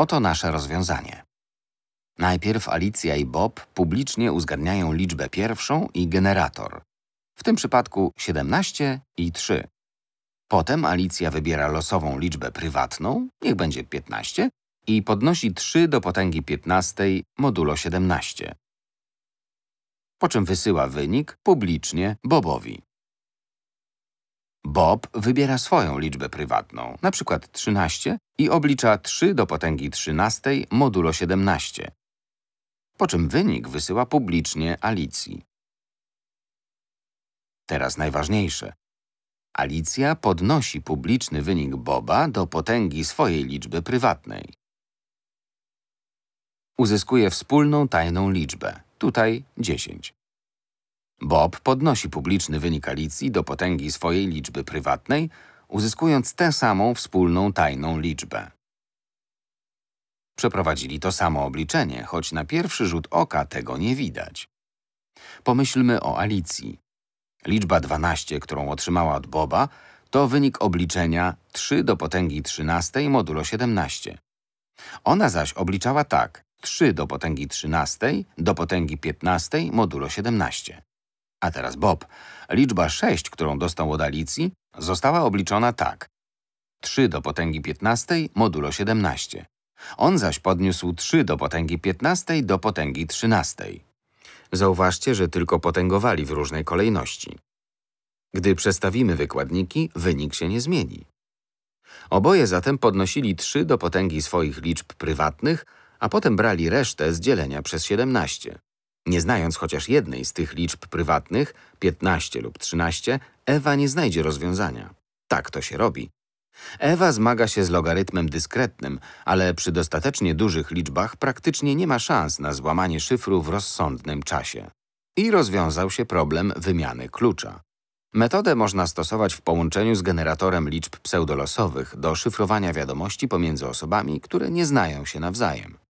Oto nasze rozwiązanie. Najpierw Alicja i Bob publicznie uzgadniają liczbę pierwszą i generator. W tym przypadku 17 i 3. Potem Alicja wybiera losową liczbę prywatną, niech będzie 15, i podnosi 3 do potęgi 15 modulo 17. Po czym wysyła wynik publicznie Bobowi. Bob wybiera swoją liczbę prywatną, np. 13 i oblicza 3 do potęgi 13 modulo 17, po czym wynik wysyła publicznie Alicji. Teraz najważniejsze. Alicja podnosi publiczny wynik Boba do potęgi swojej liczby prywatnej. Uzyskuje wspólną tajną liczbę, tutaj 10. Bob podnosi publiczny wynik Alicji do potęgi swojej liczby prywatnej, uzyskując tę samą wspólną tajną liczbę. Przeprowadzili to samo obliczenie, choć na pierwszy rzut oka tego nie widać. Pomyślmy o Alicji. Liczba 12, którą otrzymała od Boba, to wynik obliczenia 3 do potęgi 13 modulo 17. Ona zaś obliczała tak 3 do potęgi 13 do potęgi 15 modulo 17. A teraz Bob. Liczba 6, którą dostał od Alicji, została obliczona tak. 3 do potęgi 15 modulo 17. On zaś podniósł 3 do potęgi 15 do potęgi 13. Zauważcie, że tylko potęgowali w różnej kolejności. Gdy przestawimy wykładniki, wynik się nie zmieni. Oboje zatem podnosili 3 do potęgi swoich liczb prywatnych, a potem brali resztę z dzielenia przez 17. Nie znając chociaż jednej z tych liczb prywatnych, 15 lub 13, Ewa nie znajdzie rozwiązania. Tak to się robi. Ewa zmaga się z logarytmem dyskretnym, ale przy dostatecznie dużych liczbach praktycznie nie ma szans na złamanie szyfru w rozsądnym czasie. I rozwiązał się problem wymiany klucza. Metodę można stosować w połączeniu z generatorem liczb pseudolosowych do szyfrowania wiadomości pomiędzy osobami, które nie znają się nawzajem.